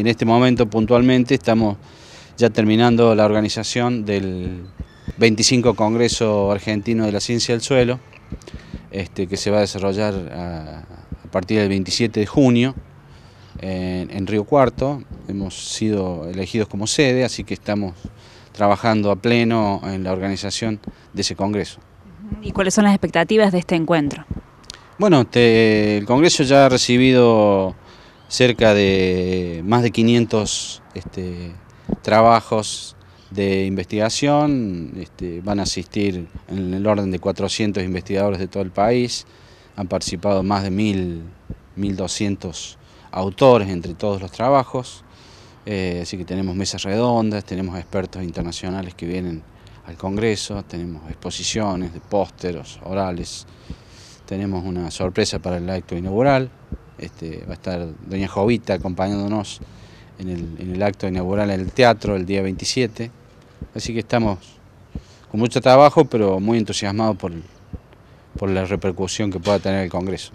En este momento puntualmente estamos ya terminando la organización del 25 Congreso Argentino de la Ciencia del Suelo, este, que se va a desarrollar a, partir del 27 de junio en, Río Cuarto. Hemos sido elegidos como sede, así que estamos trabajando a pleno en la organización de ese congreso. ¿Y cuáles son las expectativas de este encuentro? Bueno, el congreso ya ha recibido cerca de más de 500 este, trabajos de investigación, este, van a asistir en el orden de 400 investigadores de todo el país, han participado más de 1.200 autores entre todos los trabajos, eh, así que tenemos mesas redondas, tenemos expertos internacionales que vienen al Congreso, tenemos exposiciones de pósteros, orales, tenemos una sorpresa para el acto inaugural. Este, va a estar Doña Jovita acompañándonos en el, en el acto inaugural del teatro el día 27. Así que estamos con mucho trabajo, pero muy entusiasmados por, por la repercusión que pueda tener el Congreso.